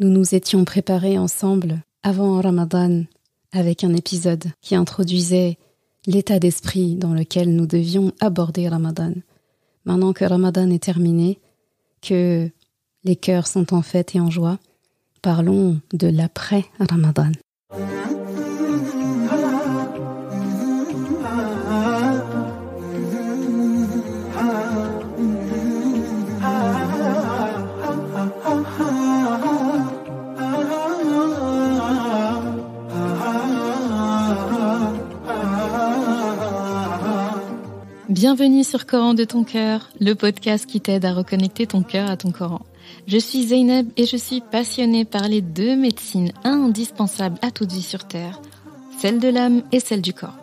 Nous nous étions préparés ensemble avant Ramadan avec un épisode qui introduisait l'état d'esprit dans lequel nous devions aborder Ramadan. Maintenant que Ramadan est terminé, que les cœurs sont en fête et en joie, parlons de l'après Ramadan. Bienvenue sur Coran de ton cœur, le podcast qui t'aide à reconnecter ton cœur à ton Coran. Je suis Zeynep et je suis passionnée par les deux médecines indispensables à toute vie sur Terre, celle de l'âme et celle du corps.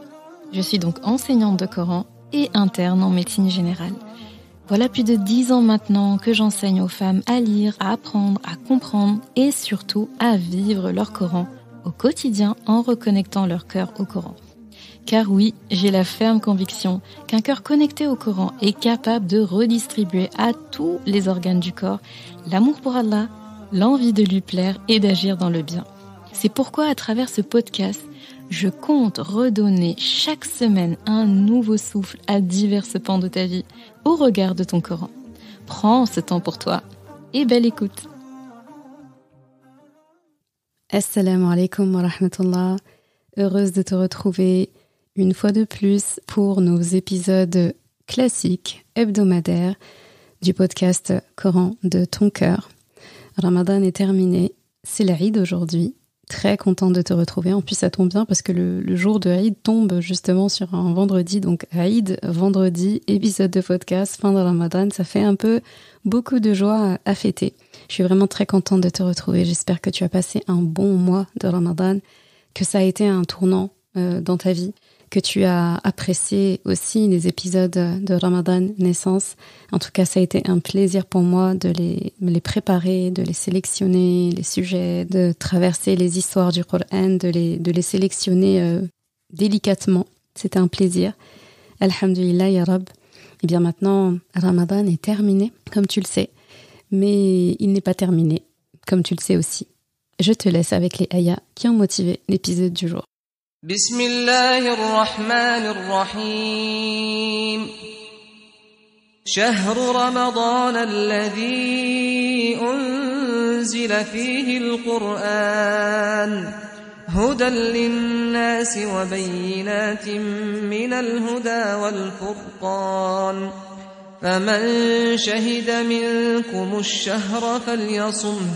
Je suis donc enseignante de Coran et interne en médecine générale. Voilà plus de dix ans maintenant que j'enseigne aux femmes à lire, à apprendre, à comprendre et surtout à vivre leur Coran au quotidien en reconnectant leur cœur au Coran. Car oui, j'ai la ferme conviction qu'un cœur connecté au Coran est capable de redistribuer à tous les organes du corps l'amour pour Allah, l'envie de lui plaire et d'agir dans le bien. C'est pourquoi à travers ce podcast, je compte redonner chaque semaine un nouveau souffle à diverses pans de ta vie au regard de ton Coran. Prends ce temps pour toi et belle écoute. Assalamu alaikum wa rahmatullah. Heureuse de te retrouver une fois de plus pour nos épisodes classiques, hebdomadaires du podcast Coran de ton cœur. Ramadan est terminé, c'est l'Aïd aujourd'hui. Très content de te retrouver. En plus, ça tombe bien parce que le, jour de l'Aïd tombe justement sur un vendredi. Donc, Aïd, vendredi, épisode de podcast, fin de Ramadan. Ça fait un peu beaucoup de joie à, fêter. Je suis vraiment très contente de te retrouver. J'espère que tu as passé un bon mois de Ramadan, que ça a été un tournant euh, dans ta vie que tu as apprécié aussi les épisodes de Ramadan Naissance. En tout cas, ça a été un plaisir pour moi de les, les préparer, de les sélectionner, les sujets, de traverser les histoires du Coran, de les, de les sélectionner euh, délicatement. C'était un plaisir. Alhamdulillah, ya Rab. Et eh bien maintenant, Ramadan est terminé, comme tu le sais. Mais il n'est pas terminé, comme tu le sais aussi. Je te laisse avec les ayas qui ont motivé l'épisode du jour. بسم الله الرحمن الرحيم شهر رمضان الذي أنزل فيه القرآن هدى للناس وبينات من الهدى والفرقان فمن شهد منكم الشهر فليصمه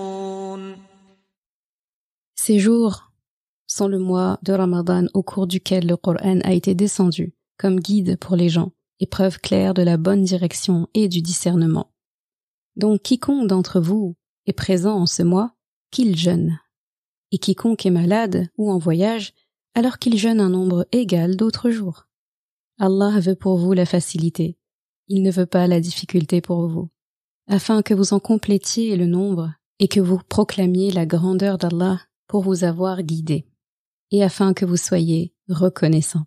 Ces jours sont le mois de Ramadan au cours duquel le Coran a été descendu comme guide pour les gens et preuve claire de la bonne direction et du discernement. Donc quiconque d'entre vous est présent en ce mois, qu'il jeûne. Et quiconque est malade ou en voyage, alors qu'il jeûne un nombre égal d'autres jours. Allah veut pour vous la facilité. Il ne veut pas la difficulté pour vous. Afin que vous en complétiez le nombre et que vous proclamiez la grandeur d'Allah pour vous avoir guidé et afin que vous soyez reconnaissant.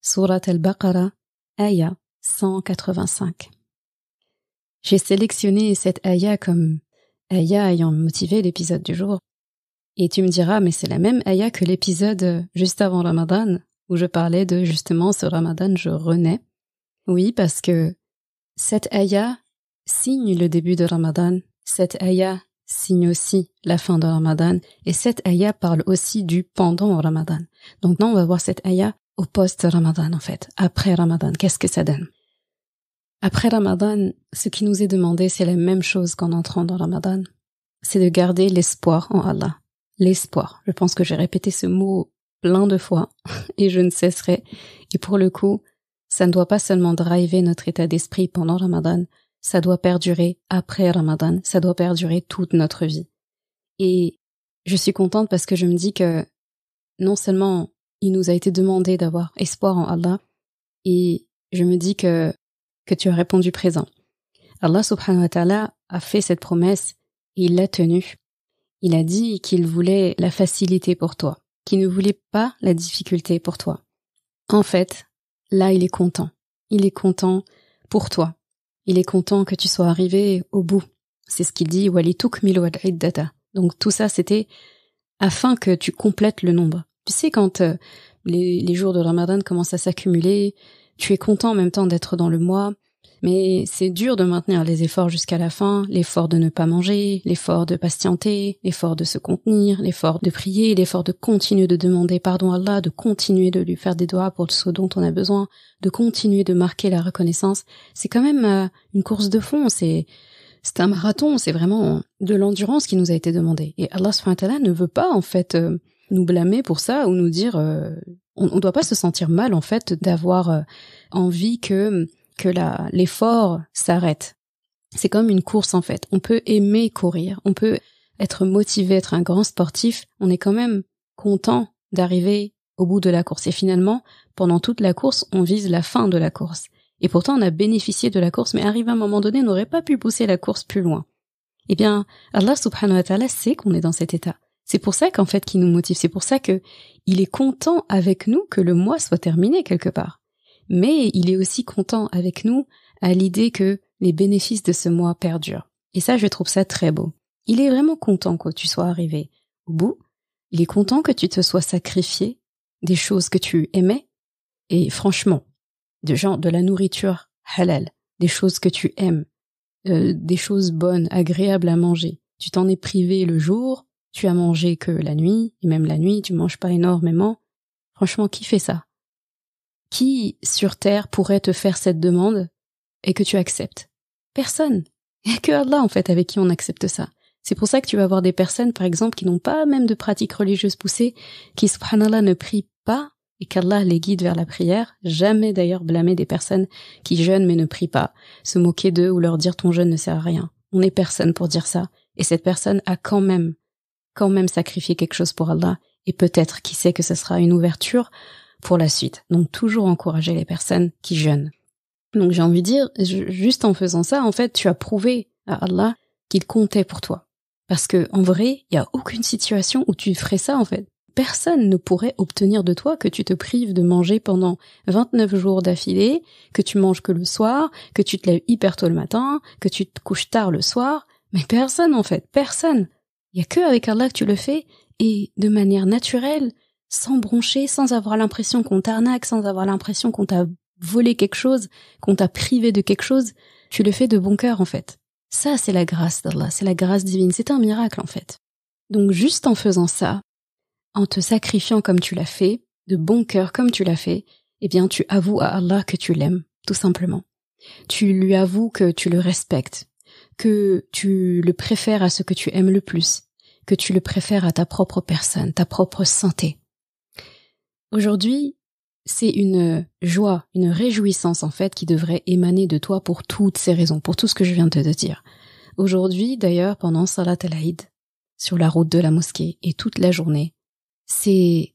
Surat al-Baqarah, Aya 185. J'ai sélectionné cette Aya comme Aya ayant motivé l'épisode du jour. Et tu me diras, mais c'est la même Aya que l'épisode juste avant Ramadan, où je parlais de justement ce Ramadan, je renais. Oui, parce que cette Aya signe le début de Ramadan. Cette Aya signe aussi la fin de Ramadan et cette ayah parle aussi du pendant Ramadan. Donc là, on va voir cette ayah au post-Ramadan en fait, après Ramadan. Qu'est-ce que ça donne Après Ramadan, ce qui nous est demandé, c'est la même chose qu'en entrant dans Ramadan, c'est de garder l'espoir en Allah. L'espoir. Je pense que j'ai répété ce mot plein de fois et je ne cesserai. Et pour le coup, ça ne doit pas seulement driver notre état d'esprit pendant Ramadan, ça doit perdurer après Ramadan, ça doit perdurer toute notre vie. Et je suis contente parce que je me dis que non seulement il nous a été demandé d'avoir espoir en Allah, et je me dis que, tu as répondu présent. Allah subhanahu wa ta'ala a fait cette promesse et il l'a tenue. Il a dit qu'il voulait la facilité pour toi, qu'il ne voulait pas la difficulté pour toi. En fait, là, il est content. Il est content pour toi. Il est content que tu sois arrivé au bout. C'est ce qu'il dit Walituk Donc tout ça, c'était afin que tu complètes le nombre. Tu sais, quand euh, les, les, jours de Ramadan commencent à s'accumuler, tu es content en même temps d'être dans le mois, mais c'est dur de maintenir les efforts jusqu'à la fin, l'effort de ne pas manger, l'effort de patienter, l'effort de se contenir, l'effort de prier, l'effort de continuer de demander pardon à Allah, de continuer de lui faire des doigts pour ce dont on a besoin, de continuer de marquer la reconnaissance. C'est quand même euh, une course de fond, c'est c'est un marathon, c'est vraiment de l'endurance qui nous a été demandée. Et Allah subhanahu ne veut pas en fait euh, nous blâmer pour ça ou nous dire euh, on, ne doit pas se sentir mal en fait d'avoir envie que que l'effort s'arrête. C'est comme une course en fait. On peut aimer courir, on peut être motivé, être un grand sportif, on est quand même content d'arriver au bout de la course. Et finalement, pendant toute la course, on vise la fin de la course. Et pourtant, on a bénéficié de la course, mais arrive à un moment donné, on n'aurait pas pu pousser la course plus loin. Eh bien, Allah subhanahu wa ta'ala sait qu'on est dans cet état. C'est pour ça qu'en fait, qui nous motive. C'est pour ça que il est content avec nous que le mois soit terminé quelque part mais il est aussi content avec nous à l'idée que les bénéfices de ce mois perdurent. Et ça, je trouve ça très beau. Il est vraiment content que tu sois arrivé au bout, il est content que tu te sois sacrifié des choses que tu aimais, et franchement, de genre de la nourriture halal, des choses que tu aimes, euh, des choses bonnes, agréables à manger. Tu t'en es privé le jour, tu as mangé que la nuit, et même la nuit, tu manges pas énormément. Franchement, qui fait ça qui sur terre pourrait te faire cette demande et que tu acceptes Personne. Et que Allah en fait avec qui on accepte ça. C'est pour ça que tu vas avoir des personnes, par exemple, qui n'ont pas même de pratiques religieuses poussées, qui, subhanallah, ne prient pas et qu'Allah les guide vers la prière. Jamais d'ailleurs blâmer des personnes qui jeûnent mais ne prient pas, se moquer d'eux ou leur dire ton jeûne ne sert à rien. On n'est personne pour dire ça. Et cette personne a quand même, quand même sacrifié quelque chose pour Allah. Et peut-être, qui sait que ce sera une ouverture pour la suite. Donc toujours encourager les personnes qui jeûnent. Donc j'ai envie de dire, juste en faisant ça, en fait, tu as prouvé à Allah qu'il comptait pour toi. Parce que en vrai, il n'y a aucune situation où tu ferais ça en fait. Personne ne pourrait obtenir de toi que tu te prives de manger pendant 29 jours d'affilée, que tu manges que le soir, que tu te lèves hyper tôt le matin, que tu te couches tard le soir. Mais personne en fait, personne. Il n'y a que avec Allah que tu le fais et de manière naturelle, sans broncher, sans avoir l'impression qu'on t'arnaque, sans avoir l'impression qu'on t'a volé quelque chose, qu'on t'a privé de quelque chose, tu le fais de bon cœur en fait. Ça, c'est la grâce d'Allah, c'est la grâce divine, c'est un miracle en fait. Donc juste en faisant ça, en te sacrifiant comme tu l'as fait, de bon cœur comme tu l'as fait, eh bien tu avoues à Allah que tu l'aimes, tout simplement. Tu lui avoues que tu le respectes, que tu le préfères à ce que tu aimes le plus, que tu le préfères à ta propre personne, ta propre santé, Aujourd'hui, c'est une joie, une réjouissance en fait qui devrait émaner de toi pour toutes ces raisons, pour tout ce que je viens de te dire. Aujourd'hui, d'ailleurs, pendant Salat al-Aïd, sur la route de la mosquée et toute la journée, c'est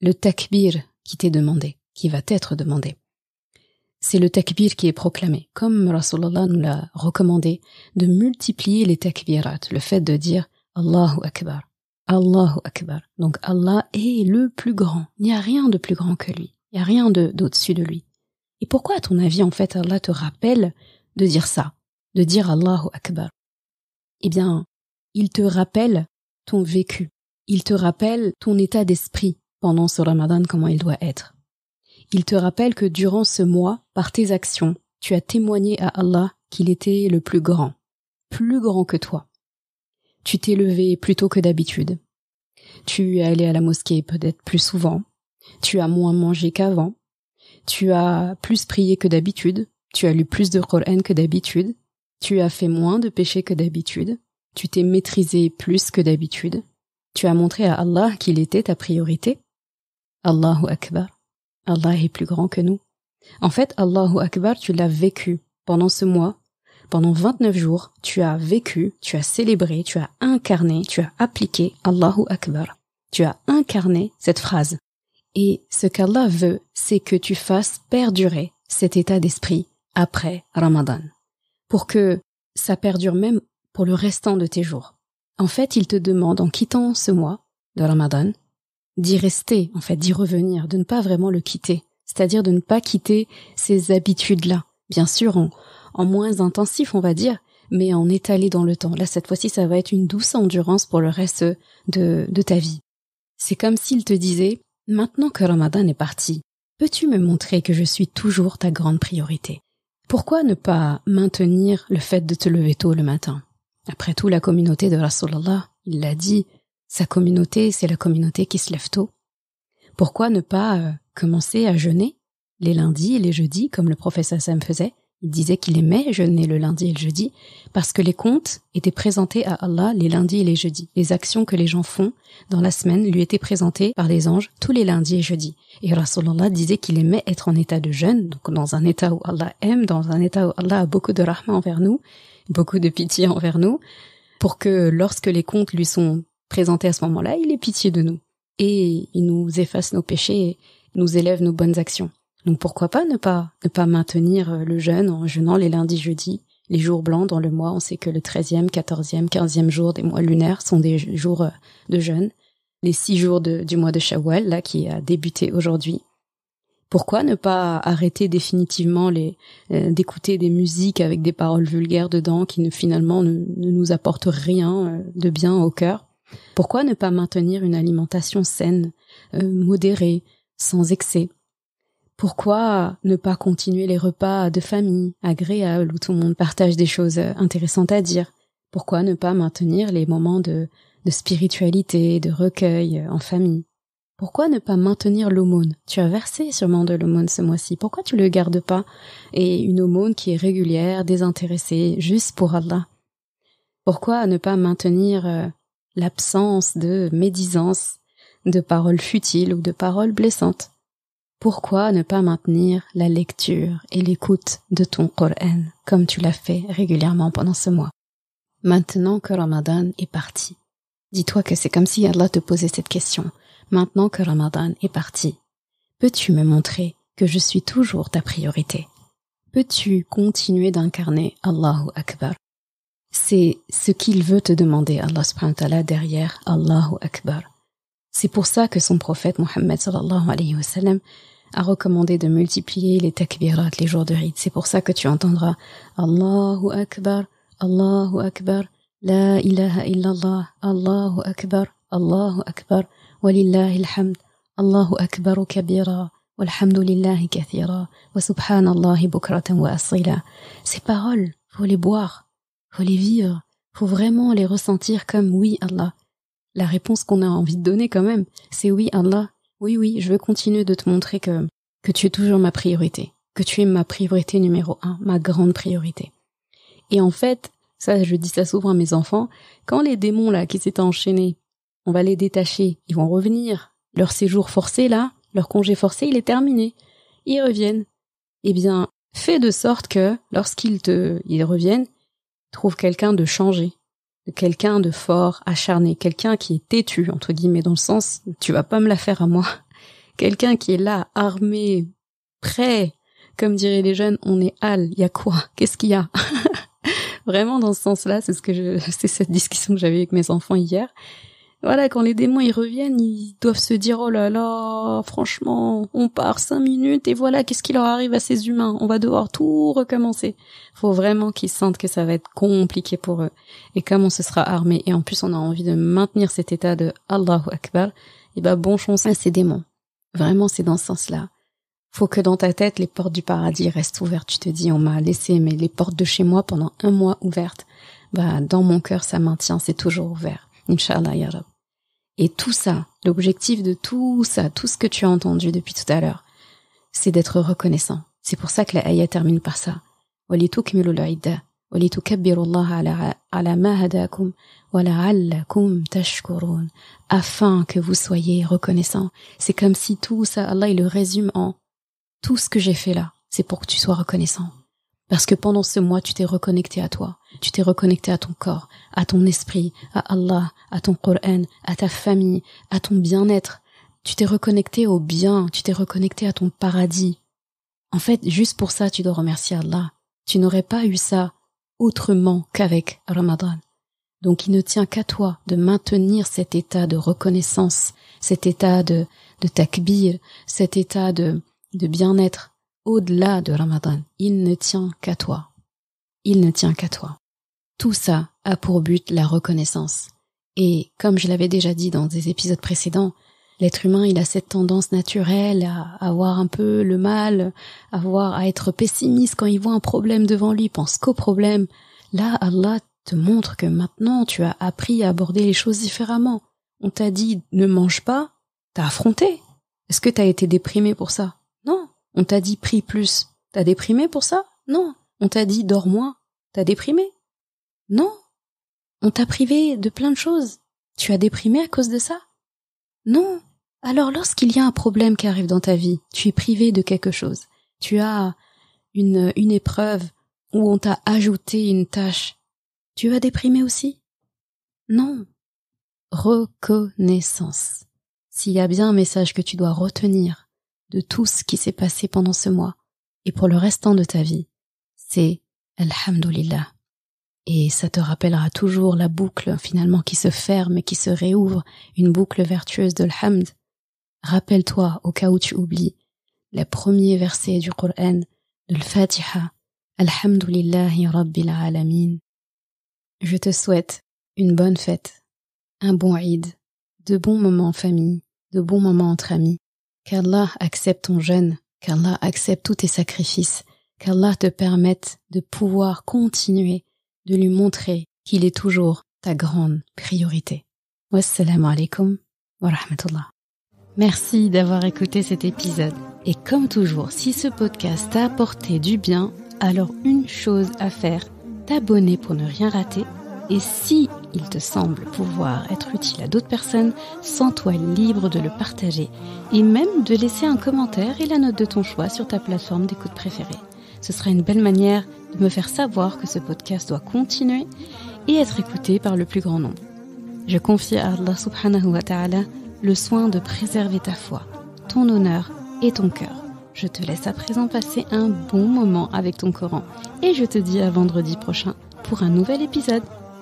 le takbir qui t'est demandé, qui va t'être demandé. C'est le takbir qui est proclamé, comme Rasulallah nous l'a recommandé, de multiplier les takbirat, le fait de dire Allahu Akbar, Allahu Akbar. Donc Allah est le plus grand. Il n'y a rien de plus grand que lui. Il n'y a rien d'au-dessus de, lui. Et pourquoi, à ton avis, en fait, Allah te rappelle de dire ça, de dire Allahu Akbar Eh bien, il te rappelle ton vécu. Il te rappelle ton état d'esprit pendant ce Ramadan, comment il doit être. Il te rappelle que durant ce mois, par tes actions, tu as témoigné à Allah qu'il était le plus grand, plus grand que toi. Tu t'es levé plus tôt que d'habitude. Tu es allé à la mosquée peut-être plus souvent. Tu as moins mangé qu'avant. Tu as plus prié que d'habitude. Tu as lu plus de Coran que d'habitude. Tu as fait moins de péchés que d'habitude. Tu t'es maîtrisé plus que d'habitude. Tu as montré à Allah qu'il était ta priorité. Allahu Akbar. Allah est plus grand que nous. En fait, Allahu Akbar, tu l'as vécu pendant ce mois, pendant 29 jours, tu as vécu, tu as célébré, tu as incarné, tu as appliqué Allahu Akbar. Tu as incarné cette phrase. Et ce qu'Allah veut, c'est que tu fasses perdurer cet état d'esprit après Ramadan. Pour que ça perdure même pour le restant de tes jours. En fait, il te demande, en quittant ce mois de Ramadan, d'y rester, en fait, d'y revenir, de ne pas vraiment le quitter. C'est-à-dire de ne pas quitter ces habitudes-là. Bien sûr, on, en moins intensif, on va dire, mais en étalé dans le temps. Là, cette fois-ci, ça va être une douce endurance pour le reste de, de ta vie. C'est comme s'il te disait, maintenant que Ramadan est parti, peux-tu me montrer que je suis toujours ta grande priorité? Pourquoi ne pas maintenir le fait de te lever tôt le matin? Après tout, la communauté de Rasulallah, il l'a dit, sa communauté, c'est la communauté qui se lève tôt. Pourquoi ne pas euh, commencer à jeûner les lundis et les jeudis, comme le professeur Sam faisait, il disait qu'il aimait jeûner le lundi et le jeudi parce que les comptes étaient présentés à Allah les lundis et les jeudis. Les actions que les gens font dans la semaine lui étaient présentées par les anges tous les lundis et jeudis. Et Rasulallah disait qu'il aimait être en état de jeûne, donc dans un état où Allah aime, dans un état où Allah a beaucoup de rahma envers nous, beaucoup de pitié envers nous, pour que lorsque les comptes lui sont présentés à ce moment-là, il ait pitié de nous. Et il nous efface nos péchés et nous élève nos bonnes actions. Donc pourquoi pas ne pas ne pas maintenir euh, le jeûne en jeûnant les lundis, jeudis, les jours blancs dans le mois. On sait que le 13e, 14e, 15e jour des mois lunaires sont des jours euh, de jeûne. Les six jours du mois de Shawwal, là, qui a débuté aujourd'hui. Pourquoi ne pas arrêter définitivement les euh, d'écouter des musiques avec des paroles vulgaires dedans qui ne, finalement ne, nous apportent rien de bien au cœur Pourquoi ne pas maintenir une alimentation saine, modérée, sans excès pourquoi ne pas continuer les repas de famille agréables où tout le monde partage des choses euh, intéressantes à dire Pourquoi ne pas maintenir les moments de, spiritualité, de recueil euh, en famille pourquoi ne pas maintenir l'aumône Tu as versé sûrement de l'aumône ce mois-ci. Pourquoi tu le gardes pas Et une aumône qui est régulière, désintéressée, juste pour Allah. Pourquoi ne pas maintenir euh, l'absence de médisance, de paroles futiles ou de paroles blessantes pourquoi ne pas maintenir la lecture et l'écoute de ton Coran comme tu l'as fait régulièrement pendant ce mois Maintenant que Ramadan est parti, dis-toi que c'est comme si Allah te posait cette question. Maintenant que Ramadan est parti, peux-tu me montrer que je suis toujours ta priorité Peux-tu continuer d'incarner Allahu Akbar C'est ce qu'il veut te demander Allah subhanahu wa ta'ala derrière Allahu Akbar. C'est pour ça que son prophète Mohammed sallallahu alayhi wa sallam a recommandé de multiplier les takbirat les jours de rite. C'est pour ça que tu entendras Allahu Akbar, Allahu Akbar, La ilaha illallah, Allahu Akbar, Allahu Akbar, Walillahi alhamd, Allahu Akbar kabira, Walhamdulillahi kathira, wa subhanallahi bukratan wa asila. Ces paroles, faut les boire, faut les vivre, faut vraiment les ressentir comme oui Allah la réponse qu'on a envie de donner quand même. C'est oui, Allah. Oui, oui, je veux continuer de te montrer que, que tu es toujours ma priorité. Que tu es ma priorité numéro un, ma grande priorité. Et en fait, ça, je dis ça souvent à mes enfants, quand les démons là qui s'étaient enchaînés, on va les détacher, ils vont revenir. Leur séjour forcé là, leur congé forcé, il est terminé. Ils reviennent. Eh bien, fais de sorte que lorsqu'ils te, ils reviennent, trouve quelqu'un de changé, quelqu'un de fort, acharné, quelqu'un qui est têtu, entre guillemets, dans le sens, tu vas pas me la faire à moi. Quelqu'un qui est là, armé, prêt, comme diraient les jeunes, on est hal, y a quoi? Qu'est-ce qu'il y a? Vraiment dans ce sens-là, c'est ce que je, c'est cette discussion que j'avais avec mes enfants hier voilà, quand les démons ils reviennent, ils doivent se dire oh là là, franchement, on part cinq minutes et voilà, qu'est-ce qui leur arrive à ces humains On va devoir tout recommencer. Faut vraiment qu'ils sentent que ça va être compliqué pour eux. Et comme on se sera armé et en plus on a envie de maintenir cet état de Allahu Akbar, et eh bah ben, bon chance à ces démons. Vraiment, c'est dans ce sens-là. Faut que dans ta tête les portes du paradis restent ouvertes. Tu te dis on m'a laissé mais les portes de chez moi pendant un mois ouvertes. Bah dans mon cœur ça maintient, c'est toujours ouvert. Inch'Allah, Ya Rab. Et tout ça, l'objectif de tout ça, tout ce que tu as entendu depuis tout à l'heure, c'est d'être reconnaissant. C'est pour ça que la ayah termine par ça. afin que vous soyez reconnaissant. C'est comme si tout ça, Allah, il le résume en tout ce que j'ai fait là, c'est pour que tu sois reconnaissant. Parce que pendant ce mois, tu t'es reconnecté à toi, tu t'es reconnecté à ton corps, à ton esprit, à Allah, à ton Qur'an, à ta famille, à ton bien-être. Tu t'es reconnecté au bien, tu t'es reconnecté à ton paradis. En fait, juste pour ça, tu dois remercier Allah. Tu n'aurais pas eu ça autrement qu'avec Ramadan. Donc il ne tient qu'à toi de maintenir cet état de reconnaissance, cet état de, de takbir, cet état de, de bien-être, au-delà de Ramadan. Il ne tient qu'à toi. Il ne tient qu'à toi. Tout ça a pour but la reconnaissance. Et comme je l'avais déjà dit dans des épisodes précédents, l'être humain, il a cette tendance naturelle à avoir un peu le mal, à avoir, à être pessimiste quand il voit un problème devant lui, pense qu'au problème. Là, Allah te montre que maintenant tu as appris à aborder les choses différemment. On t'a dit ne mange pas, t'as affronté. Est-ce que t'as été déprimé pour ça? Non. On t'a dit prie plus. T'as déprimé pour ça Non. On t'a dit dors moins. T'as déprimé Non. On t'a privé de plein de choses. Tu as déprimé à cause de ça Non. Alors lorsqu'il y a un problème qui arrive dans ta vie, tu es privé de quelque chose. Tu as une, une épreuve où on t'a ajouté une tâche. Tu as déprimé aussi Non. Reconnaissance. S'il y a bien un message que tu dois retenir de tout ce qui s'est passé pendant ce mois et pour le restant de ta vie, c'est Alhamdulillah. Et ça te rappellera toujours la boucle finalement qui se ferme et qui se réouvre, une boucle vertueuse de l'hamd. Rappelle-toi, au cas où tu oublies, le premier verset du Coran, de l'Fatiha, Alhamdulillahi Rabbil Alamin. Je te souhaite une bonne fête, un bon Eid, de bons moments en famille, de bons moments entre amis, qu'Allah accepte ton jeûne, qu'Allah accepte tous tes sacrifices, qu'Allah te permette de pouvoir continuer de lui montrer qu'il est toujours ta grande priorité. Wassalamu alaikum wa rahmatullah. Merci d'avoir écouté cet épisode. Et comme toujours, si ce podcast t'a apporté du bien, alors une chose à faire, t'abonner pour ne rien rater. Et si il te semble pouvoir être utile à d'autres personnes, sans toi libre de le partager et même de laisser un commentaire et la note de ton choix sur ta plateforme d'écoute préférée. Ce sera une belle manière de me faire savoir que ce podcast doit continuer et être écouté par le plus grand nombre. Je confie à Allah subhanahu wa ta'ala le soin de préserver ta foi, ton honneur et ton cœur. Je te laisse à présent passer un bon moment avec ton Coran et je te dis à vendredi prochain pour un nouvel épisode.